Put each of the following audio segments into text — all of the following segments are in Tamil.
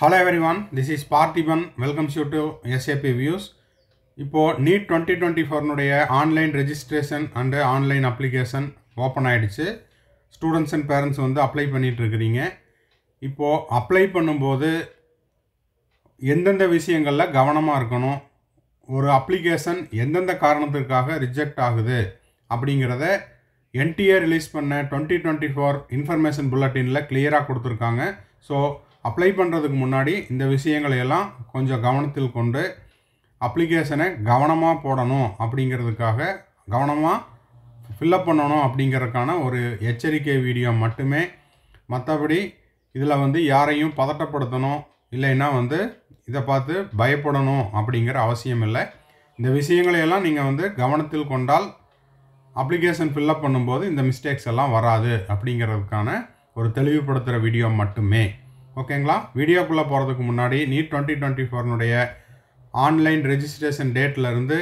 Hello everyone this is Parthiban welcomes you to SAP views இப்போது நீட் டுவெண்ட்டி டுவெண்ட்டி ஃபோர்னுடைய online registration and online application open ஆகிடுச்சு ஸ்டூடெண்ட்ஸ் அண்ட் பேரண்ட்ஸ் வந்து அப்ளை பண்ணிகிட்ருக்கிறீங்க இப்போது அப்ளை பண்ணும்போது எந்தெந்த விஷயங்களில் கவனமாக இருக்கணும் ஒரு அப்ளிகேஷன் எந்தெந்த காரணத்திற்காக ரிஜெக்ட் ஆகுது அப்படிங்கிறத என்டிஏ ரிலீஸ் பண்ண டுவெண்ட்டி டுவெண்ட்டி ஃபோர் இன்ஃபர்மேஷன் புல்லட்டினில் கிளியராக கொடுத்துருக்காங்க ஸோ அப்ளை பண்ணுறதுக்கு முன்னாடி இந்த விஷயங்களையெல்லாம் கொஞ்சம் கவனத்தில் கொண்டு அப்ளிகேஷனை கவனமாக போடணும் அப்படிங்கிறதுக்காக கவனமாக ஃபில்லப் பண்ணணும் அப்படிங்கிறதுக்கான ஒரு எச்சரிக்கை வீடியோ மட்டுமே மற்றபடி இதில் வந்து யாரையும் பதட்டப்படுத்தணும் இல்லைன்னா வந்து இதை பார்த்து பயப்படணும் அப்படிங்கிற அவசியம் இல்லை இந்த விஷயங்களையெல்லாம் நீங்கள் வந்து கவனத்தில் கொண்டால் அப்ளிகேஷன் ஃபில்லப் பண்ணும்போது இந்த மிஸ்டேக்ஸ் எல்லாம் வராது அப்படிங்கிறதுக்கான ஒரு தெளிவுபடுத்துகிற வீடியோ மட்டுமே ஓகேங்களா வீடியோக்குள்ளே போகிறதுக்கு முன்னாடி நீட் டுவெண்ட்டி டுவெண்ட்டி ஃபோர்னுடைய ஆன்லைன் ரெஜிஸ்ட்ரேஷன் டேட்லேருந்து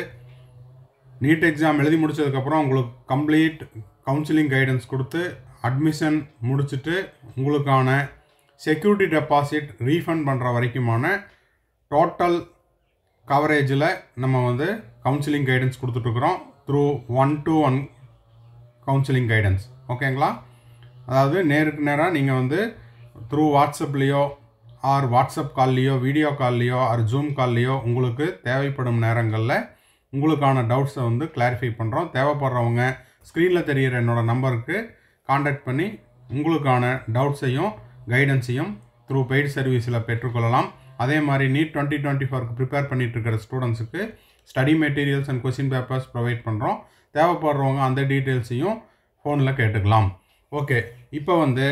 நீட் எக்ஸாம் எழுதி முடித்ததுக்கப்புறம் உங்களுக்கு கம்ப்ளீட் கவுன்சிலிங் கைடன்ஸ் கொடுத்து அட்மிஷன் முடிச்சுட்டு உங்களுக்கான செக்யூரிட்டி டெபாசிட் ரீஃபண்ட் பண்ணுற வரைக்குமான டோட்டல் கவரேஜில் நம்ம வந்து கவுன்சிலிங் கைடன்ஸ் கொடுத்துட்ருக்குறோம் through one to one counselling guidance ஓகேங்களா அதாவது நேருக்கு நேராக நீங்கள் வந்து த்ரூ வாட்ஸ்அப்லேயோ ஆர் வாட்ஸ்அப் கால்லையோ வீடியோ கால்லையோ ஆர் ஜூம் கால்லையோ உங்களுக்கு தேவைப்படும் நேரங்களில் உங்களுக்கான டவுட்ஸை வந்து கிளாரிஃபை பண்ணுறோம் தேவைப்படுறவங்க ஸ்க்ரீனில் தெரிகிற என்னோடய நம்பருக்கு காண்டாக்ட் பண்ணி உங்களுக்கான டவுட்ஸையும் கைடன்ஸையும் த்ரூ பெய்டு சர்வீஸில் பெற்றுக்கொள்ளலாம் அதே மாதிரி நீட் டுவெண்ட்டி டுவெண்ட்டி ஃபோருக்கு ப்ரிப்பேர் பண்ணிட்டு இருக்கிற ஸ்டூடெண்ட்ஸுக்கு study materials and question papers provide பண்ணுறோம் தேவைப்படுறவங்க அந்த டீட்டெயில்ஸையும் ஃபோனில் கேட்டுக்கலாம் ஓகே இப்போ வந்து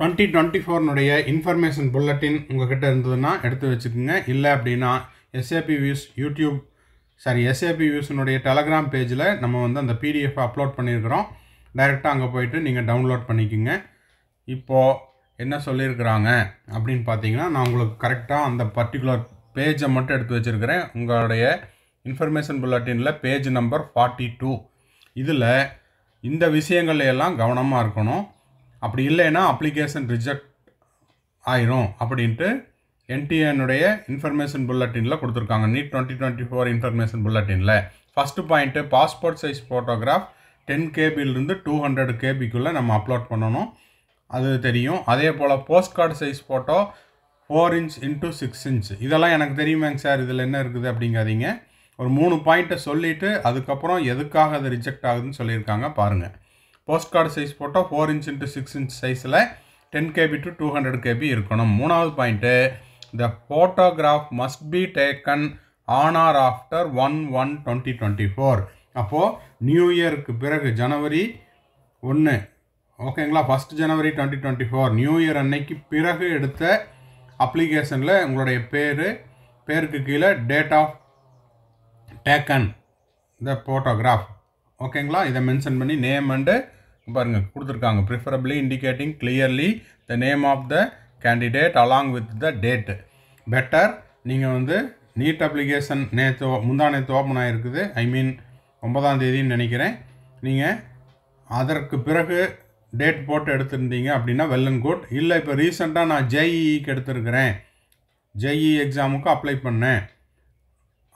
டுவெண்ட்டி டுவெண்ட்டி ஃபோர்னுடைய இன்ஃபர்மேஷன் புல்லட்டின் உங்ககிட்ட இருந்ததுன்னா எடுத்து வச்சுக்கோங்க இல்லை அப்படின்னா SAP views YouTube sorry SAP வியூஸினுடைய டெலகிராம் பேஜில் நம்ம வந்து அந்த பிடிஎஃப் அப்லோட் பண்ணியிருக்கிறோம் டைரெக்டாக அங்கே போயிட்டு நீங்கள் டவுன்லோட் பண்ணிக்கோங்க இப்போது என்ன சொல்லியிருக்கிறாங்க அப்படின்னு பார்த்தீங்கன்னா நான் உங்களுக்கு கரெக்டாக அந்த பர்டிகுலர் பேஜை மட்டும் எடுத்து வச்சுருக்கிறேன் உங்களுடைய இன்ஃபர்மேஷன் புல்லட்டினில் பேஜ் நம்பர் ஃபார்ட்டி டூ இதில் இந்த விஷயங்கள் எல்லாம் கவனமாக இருக்கணும் அப்படி இல்லைன்னா அப்ளிகேஷன் ரிஜெக்ட் ஆயிரும் அப்படின்ட்டு என்டிஎனுடைய இன்ஃபர்மேஷன் புல்லட்டினில் கொடுத்துருக்காங்க NEET twenty twenty four information புல்லட்டினில் first point passport size photograph ten கேபிலிருந்து டூ ஹண்ட்ரட் கேபிக்குள்ளே நம்ம அப்லோட் பண்ணணும் அது தெரியும் அதே போல் postcard size photo four inch into six inch இதெல்லாம் எனக்கு தெரியுமாங்க சார் இதில் என்ன இருக்குது அப்படிங்காதீங்க ஒரு மூணு பாயிண்ட்டை சொல்லிவிட்டு அதுக்கப்புறம் எதுக்காக அது ரிஜெக்ட் ஆகுதுன்னு சொல்லியிருக்காங்க பாருங்கள் போஸ்ட் கார்டு சைஸ் போட்டால் four inch into six inch சைஸில் ten KB to two hundred KB இருக்கணும் மூணாவது point the photograph must be taken on or after one one twenty twenty four அப்போது நியூ இயருக்கு பிறகு ஜனவரி ஒன்று ஓகேங்களா ஃபஸ்ட் ஜனவரி twenty twenty four new year அன்னைக்கு பிறகு எடுத்த அப்ளிகேஷனில் உங்களுடைய பேர் பேருக்கு கீழே date of taken the photograph ஓகேங்களா இதை மென்ஷன் பண்ணி நேம் அண்டு பாருங்கள் கொடுத்துருக்காங்க preferably indicating clearly the name of the candidate along with the date better நீங்கள் வந்து நீட் அப்ளிகேஷன் நேற்று முந்தா நேற்று ஓப்பன் ஆகிருக்குது ஐ மீன் ஒன்பதாம் தேதின்னு நினைக்கிறேன் நீங்கள் அதற்கு பிறகு டேட் போட்டு எடுத்திருந்தீங்க அப்படின்னா வெல் அண்ட் குட் இல்லை இப்போ ரீசெண்டாக நான் ஜேஇஇக்கு e e எடுத்துருக்கிறேன் ஜேஇ எக்ஸாமுக்கு e அப்ளை பண்ணேன்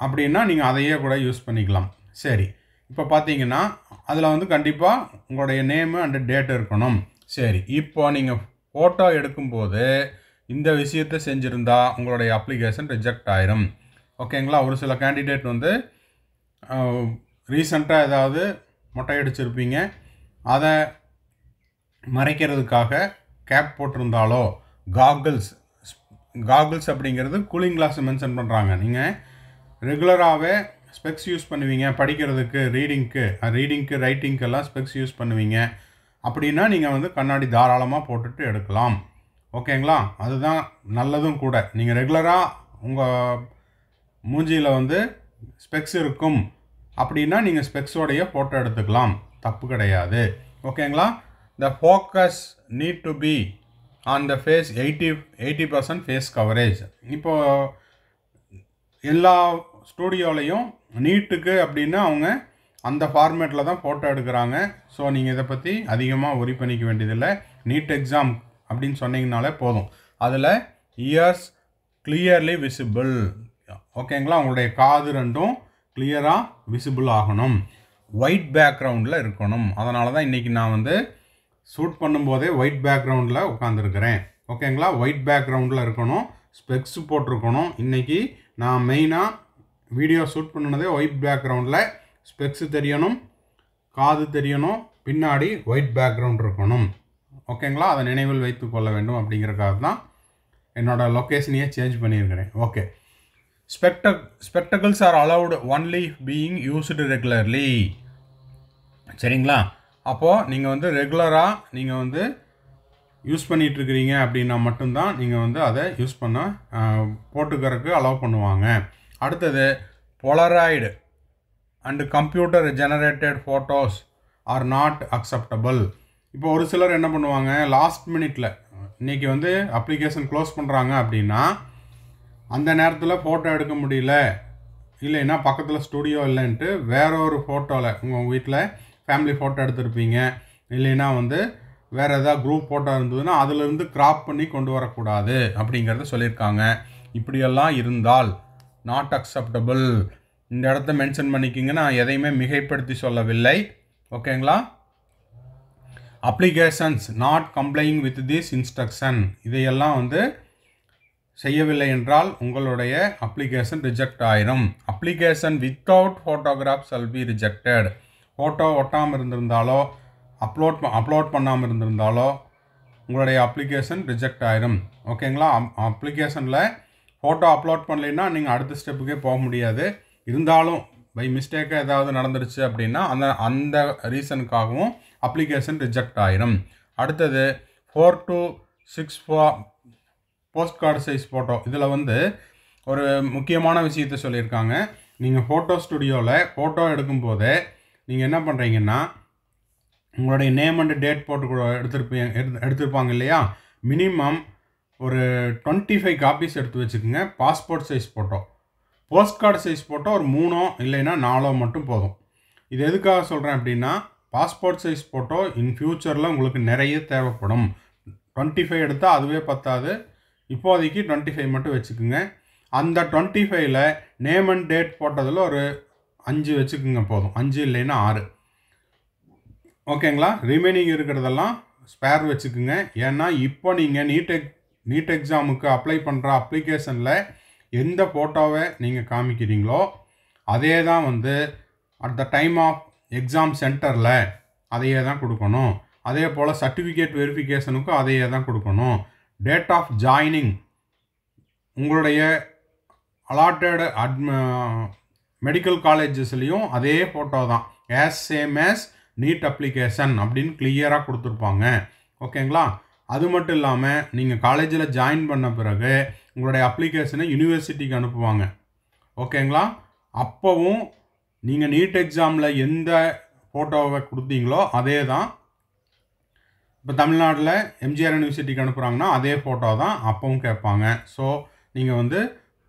அப்படின்னா நீங்கள் அதையே கூட யூஸ் பண்ணிக்கலாம் சரி இப்போ பார்த்தீங்கன்னா அதில் வந்து கண்டிப்பாக உங்களுடைய நேமு அண்டு டேட் இருக்கணும் சரி இப்போ நீங்கள் ஃபோட்டோ எடுக்கும்போது இந்த விஷயத்தை செஞ்சுருந்தா உங்களுடைய அப்ளிகேஷன் ரிஜெக்ட் ஆயிரும் ஓகேங்களா ஒரு சில கேண்டிடேட் வந்து ரீசண்டாக ஏதாவது மொட்டை அடிச்சிருப்பீங்க அதை மறைக்கிறதுக்காக கேப் போட்டிருந்தாலோ காகிள்ஸ் காகிள்ஸ் அப்படிங்கிறது கூலிங் கிளாஸ் மென்ஷன் பண்ணுறாங்க நீங்கள் ரெகுலராகவே ஸ்பெக்ஸ் யூஸ் பண்ணுவீங்க படிக்கிறதுக்கு ரீடிங்க்கு ரீடிங்க்கு ரைட்டிங்க்கெல்லாம் ஸ்பெக்ஸ் யூஸ் பண்ணுவீங்க அப்படின்னா நீங்கள் வந்து கண்ணாடி தாராளமாக போட்டுட்டு எடுக்கலாம் ஓகேங்களா அதுதான் நல்லதும் கூட நீங்கள் ரெகுலராக உங்கள் மூஞ்சியில் வந்து ஸ்பெக்ஸ் இருக்கும் அப்படின்னா நீங்கள் ஸ்பெக்ஸோடைய ஃபோட்டோ எடுத்துக்கலாம் தப்பு கிடையாது ஓகேங்களா the focus need to be on the face eighty eighty percent face coverage இப்போது எல்லா ஸ்டூடியோலையும் நீட்டுக்கு அப்படின்னா அவங்க அந்த ஃபார்மேட்டில் தான் ஃபோட்டோ எடுக்கிறாங்க ஸோ நீங்கள் இதை பற்றி அதிகமாக ஒரி பண்ணிக்க வேண்டியதில்லை நீட் எக்ஸாம் அப்படின்னு சொன்னீங்கனாலே போதும் அதில் இயர்ஸ் கிளியர்லி விசிபிள் ஓகேங்களா உங்களுடைய காது ரெண்டும் கிளியராக விசிபிள் ஆகணும் ஒயிட் பேக்ரவுண்டில் இருக்கணும் அதனால தான் இன்றைக்கி நான் வந்து ஷூட் பண்ணும்போதே ஒயிட் பேக்ரவுண்டில் உட்காந்துருக்கிறேன் ஓகேங்களா ஒயிட் பேக்ரவுண்டில் இருக்கணும் ஸ்பெக்ஸ் போட்டிருக்கணும் இன்றைக்கி நான் மெயினாக வீடியோ ஷூட் பண்ணினதே ஒயிட் பேக்ரவுண்டில் ஸ்பெக்ஸு தெரியணும் காது தெரியணும் பின்னாடி ஒயிட் பேக்ரவுண்ட் இருக்கணும் ஓகேங்களா அதை நினைவில் வைத்து கொள்ள வேண்டும் அப்படிங்கிறக்காக தான் என்னோடய லொக்கேஷனையே சேஞ்ச் பண்ணியிருக்கிறேன் ஓகே ஸ்பெக்டக் spectacles are allowed only being used regularly சரிங்களா அப்போது நீங்கள் வந்து ரெகுலராக நீங்கள் வந்து யூஸ் பண்ணிகிட்ருக்கிறீங்க அப்படின்னா மட்டும்தான் நீங்கள் வந்து அதை யூஸ் பண்ண போட்டுக்கிறதுக்கு அலோவ் பண்ணுவாங்க அடுத்தது Polaroid and computer generated photos are not acceptable இப்போ ஒரு சிலர் என்ன பண்ணுவாங்க லாஸ்ட் மினிட்ல இன்றைக்கி வந்து அப்ளிகேஷன் க்ளோஸ் பண்ணுறாங்க அப்படின்னா அந்த நேரத்தில் ஃபோட்டோ எடுக்க முடியல இல்லைன்னா பக்கத்தில் ஸ்டுடியோ இல்லைன்ட்டு வேற ஒரு ஃபோட்டோவில் உங்கள் வீட்டில் ஃபேமிலி ஃபோட்டோ எடுத்திருப்பீங்க இல்லைன்னா வந்து வேறு எதாவது குரூப் ஃபோட்டோ இருந்ததுன்னா அதிலிருந்து கிராப் பண்ணி கொண்டு வரக்கூடாது அப்படிங்கிறத சொல்லியிருக்காங்க இப்படியெல்லாம் இருந்தால் நாட் அக்செப்டபுள் இந்த இடத்த மென்ஷன் பண்ணிக்கிங்க நான் எதையுமே மிகைப்படுத்தி சொல்லவில்லை ஓகேங்களா applications not complying with this instruction இதையெல்லாம் வந்து செய்யவில்லை என்றால் உங்களுடைய அப்ளிகேஷன் ரிஜெக்ட் ஆயிரும் application without photograph shall be rejected photo ஒட்டாமல் இருந்திருந்தாலோ அப்லோட் அப்லோட் பண்ணாமல் இருந்திருந்தாலோ உங்களுடைய அப்ளிகேஷன் ரிஜெக்ட் ஆயிரும் ஓகேங்களா அப்ளிகேஷனில் ஃபோட்டோ அப்லோட் பண்ணலைன்னா நீங்கள் அடுத்த ஸ்டெப்புக்கே போக முடியாது இருந்தாலும் பை மிஸ்டேக்காக ஏதாவது நடந்துருச்சு அப்படின்னா அந்த அந்த ரீசனுக்காகவும் அப்ளிகேஷன் ரிஜெக்ட் ஆயிரும் அடுத்தது ஃபோர் டு சிக்ஸ் ஃபோ போஸ்ட் கார்டு சைஸ் ஃபோட்டோ இதில் வந்து ஒரு முக்கியமான விஷயத்த சொல்லியிருக்காங்க நீங்கள் ஃபோட்டோ ஸ்டுடியோவில் ஃபோட்டோ எடுக்கும்போது நீங்கள் என்ன பண்ணுறீங்கன்னா உங்களுடைய நேம் அண்டு டேட் போட்டு கூட எடுத்துருப்பீங்க எடுத்து எடுத்திருப்பாங்க இல்லையா மினிமம் ஒரு டுவெண்ட்டி ஃபைவ் காப்பீஸ் எடுத்து வச்சுக்கோங்க passport size photo postcard size photo ஒரு மூணோ இல்லைன்னா நாலோ மட்டும் போதும் இது எதுக்காக சொல்கிறேன் அப்படின்னா பாஸ்போர்ட் சைஸ் ஃபோட்டோ இன் ஃப்யூச்சரில் உங்களுக்கு நிறைய தேவைப்படும் டுவெண்ட்டி ஃபைவ் எடுத்தால் அதுவே பத்தாது இப்போதைக்கு டுவெண்ட்டி ஃபைவ் மட்டும் வச்சுக்கோங்க அந்த டுவெண்ட்டி ஃபைவ்ல நேம் அண்ட் டேட் போட்டதில் ஒரு அஞ்சு வச்சுக்கோங்க போதும் அஞ்சு இல்லைன்னா ஆறு ஓகேங்களா ரிமைனிங் இருக்கிறதெல்லாம் ஸ்பேர் வச்சுக்குங்க ஏன்னா இப்போ நீங்கள் நீட் நீட் எக்ஸாமுக்கு அப்ளை பண்ணுற அப்ளிகேஷனில் எந்த ஃபோட்டோவை நீங்கள் காமிக்கிறீங்களோ அதே தான் வந்து at the time of exam சென்டரில் அதையே தான் கொடுக்கணும் அதே போல் சர்டிஃபிகேட் வெரிஃபிகேஷனுக்கும் அதையே தான் கொடுக்கணும் டேட் ஆஃப் ஜாயினிங் உங்களுடைய அலாட்டட் அட்ம மெடிக்கல் காலேஜஸ்லேயும் அதே ஃபோட்டோ தான் as same as NEET application அப்படின்னு கிளியராக கொடுத்துருப்பாங்க ஓகேங்களா அது மட்டும் இல்லாமல் நீங்கள் காலேஜில் ஜாயின் பண்ண பிறகு உங்களுடைய அப்ளிகேஷனை யூனிவர்சிட்டிக்கு அனுப்புவாங்க ஓகேங்களா அப்போவும் நீங்கள் நீட் எக்ஸாமில் எந்த ஃபோட்டோவை கொடுத்தீங்களோ அதே தான் இப்போ தமிழ்நாட்டில் எம்ஜிஆர் யூனிவர்சிட்டிக்கு அனுப்புகிறாங்கன்னா அதே ஃபோட்டோ தான் அப்பவும் கேட்பாங்க ஸோ நீங்கள் வந்து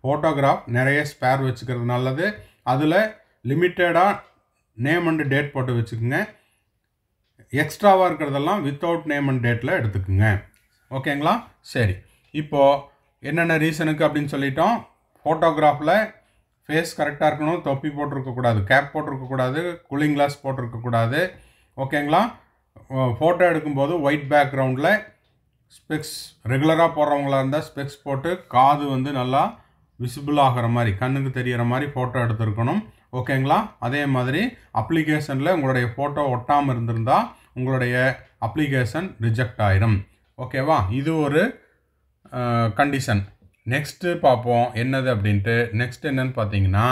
ஃபோட்டோகிராஃப் நிறைய ஸ்பேர் வச்சுக்கிறது நல்லது அதில் லிமிட்டடாக நேம் அண்டு டேட் போட்டு வச்சுக்கோங்க எக்ஸ்ட்ராவாக இருக்கிறதெல்லாம் வித்தவுட் நேம் அண்ட் டேட்டில் எடுத்துக்குங்க ஓகேங்களா சரி இப்போது என்னென்ன ரீசனுக்கு அப்படின்னு சொல்லிட்டோம் ஃபோட்டோகிராஃபில் ஃபேஸ் கரெக்டாக இருக்கணும் தொப்பி போட்டிருக்கக்கூடாது கேப் போட்டிருக்கக்கூடாது கூலிங் கிளாஸ் போட்டிருக்கக்கூடாது ஓகேங்களா ஃபோட்டோ எடுக்கும்போது ஒயிட் பேக்ரவுண்டில் ஸ்பெக்ஸ் ரெகுலராக போடுறவங்களாக இருந்தால் ஸ்பெக்ஸ் போட்டு காது வந்து நல்லா விசிபிள் ஆகிற மாதிரி கண்ணுக்கு தெரிகிற மாதிரி ஃபோட்டோ எடுத்துருக்கணும் ஓகேங்களா அதே மாதிரி அப்ளிகேஷனில் உங்களுடைய ஃபோட்டோ ஒட்டாமல் இருந்திருந்தால் உங்களுடைய அப்ளிகேஷன் ரிஜெக்ட் ஆயிரும் ஓகேவா இது ஒரு கண்டிஷன் நெக்ஸ்ட்டு பார்ப்போம் என்னது அப்படின்ட்டு நெக்ஸ்ட் என்னன்னு பார்த்தீங்கன்னா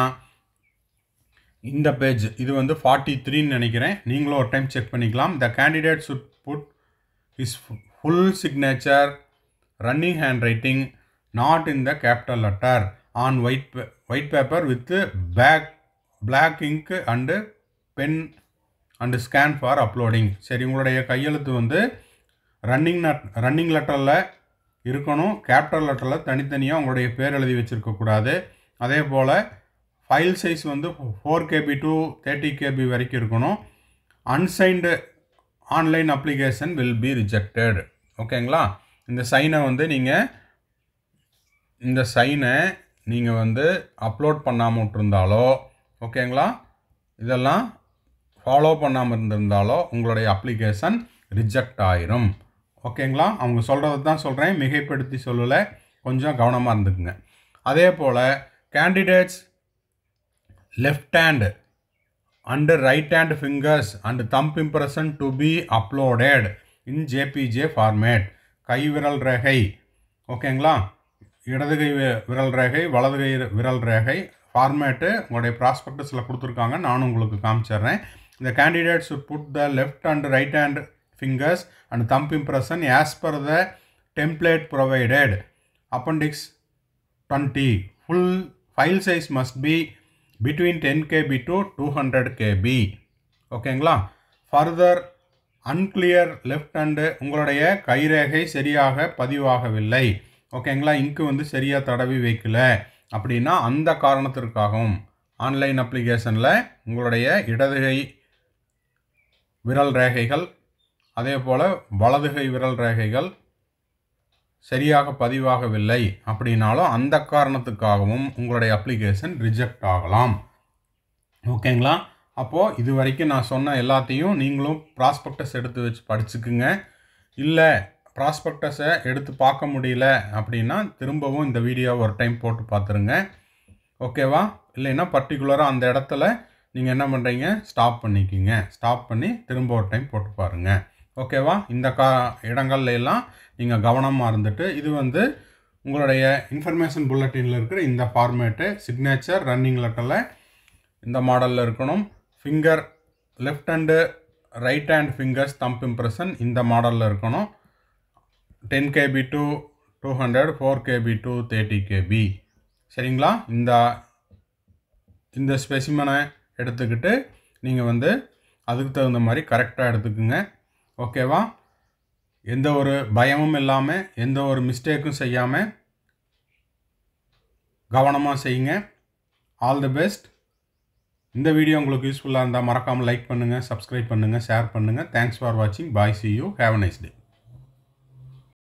இந்த பேஜ் இது வந்து ஃபார்ட்டி த்ரீன்னு நினைக்கிறேன் நீங்களும் ஒரு டைம் செக் பண்ணிக்கலாம் the candidate should put his full signature running handwriting not in the capital letter on white white paper with back black ink and pen and scan for uploading சரி உங்களுடைய கையெழுத்து வந்து ரன்னிங் நட் ரன்னிங் லெட்டரில் இருக்கணும் கேப்டர் லெட்டரில் தனித்தனியாக உங்களுடைய பேர் எழுதி வச்சுருக்கக்கூடாது அதே போல் ஃபைல் சைஸ் வந்து four KB to thirty KB வரைக்கும் இருக்கணும் unsigned online application will be rejected ஓகேங்களா இந்த சைனை வந்து நீங்கள் இந்த சைனை நீங்கள் வந்து அப்லோட் பண்ணாமல் விட்டுருந்தாலோ ஓகேங்களா இதெல்லாம் ஃபாலோ பண்ணாமல் இருந்திருந்தாலோ உங்களுடைய அப்ளிகேஷன் ரிஜெக்ட் ஆயிரும் ஓகேங்களா அவங்க சொல்கிறது தான் சொல்கிறேன் மிகைப்படுத்தி சொல்லலை கொஞ்சம் கவனமாக இருந்துக்குங்க அதே போல் candidates left hand and right hand fingers and thumb impression to be uploaded in JPG format கை விரல் ரேகை ஓகேங்களா இடது கை விரல் ரேகை வலது கை விரல் ரேகை ஃபார்மேட்டு உங்களுடைய ப்ராஸ்பெக்டஸில் கொடுத்துருக்காங்க நானும் உங்களுக்கு காமிச்சிட்றேன் The candidate should put the left and right hand fingers and thumb impression as per the template provided. Appendix 20. Full file size must be between 10 KB to 200 KB. ஓகேங்களா ஃபர்தர் அன்கிளியர் லெஃப்ட் ஹண்டு உங்களுடைய கைரேகை சரியாக பதிவாகவில்லை ஓகேங்களா இங்கு வந்து சரியாக தடவி வைக்கல அப்படின்னா அந்த காரணத்திற்காகவும் ஆன்லைன் அப்ளிகேஷனில் உங்களுடைய இடதுகை விரல் ரேகைகள் அதே போல் வலதுகை விரல் ரேகைகள் சரியாக பதிவாகவில்லை அப்படின்னாலும் அந்த காரணத்துக்காகவும் உங்களுடைய அப்ளிகேஷன் ரிஜெக்ட் ஆகலாம் ஓகேங்களா அப்போது இது வரைக்கும் நான் சொன்ன எல்லாத்தையும் நீங்களும் ப்ராஸ்பெக்டஸ் எடுத்து வச்சு படிச்சுக்குங்க இல்லை ப்ராஸ்பெக்டஸை எடுத்து பார்க்க முடியல அப்படின்னா திரும்பவும் இந்த வீடியோ ஒரு டைம் போட்டு பார்த்துருங்க ஓகேவா இல்லைன்னா பர்டிகுலராக அந்த இடத்துல நீங்கள் என்ன பண்ணுறீங்க ஸ்டாப் பண்ணிக்கிங்க ஸ்டாப் பண்ணி திரும்ப ஒரு டைம் போட்டு பாருங்கள் ஓகேவா இந்த கா இடங்கள்ல எல்லாம் நீங்கள் கவனமாக இருந்துட்டு இது வந்து உங்களுடைய இன்ஃபர்மேஷன் புல்லட்டினில் இருக்கிற இந்த ஃபார்மேட்டு சிக்னேச்சர் ரன்னிங் லெட்டரில் இந்த மாடலில் இருக்கணும் finger left hand right hand fingers thumb impression இந்த மாடலில் இருக்கணும் ten KB to two hundred four KB to thirty KB சரிங்களா இந்த இந்த ஸ்பெசிமனை எடுத்துக்கிட்டு நீங்கள் வந்து அதுக்கு தகுந்த மாதிரி கரெக்டாக எடுத்துக்குங்க ஓகேவா எந்த ஒரு பயமும் இல்லாமல் எந்த ஒரு மிஸ்டேக்கும் செய்யாமல் கவனமாக செய்யுங்க ஆல் தி பெஸ்ட் இந்த வீடியோ உங்களுக்கு யூஸ்ஃபுல்லாக இருந்தால் மறக்காமல் லைக் பண்ணுங்கள் சப்ஸ்கிரைப் பண்ணுங்கள் ஷேர் பண்ணுங்கள் தேங்க்ஸ் ஃபார் வாட்சிங் bye see you have nice day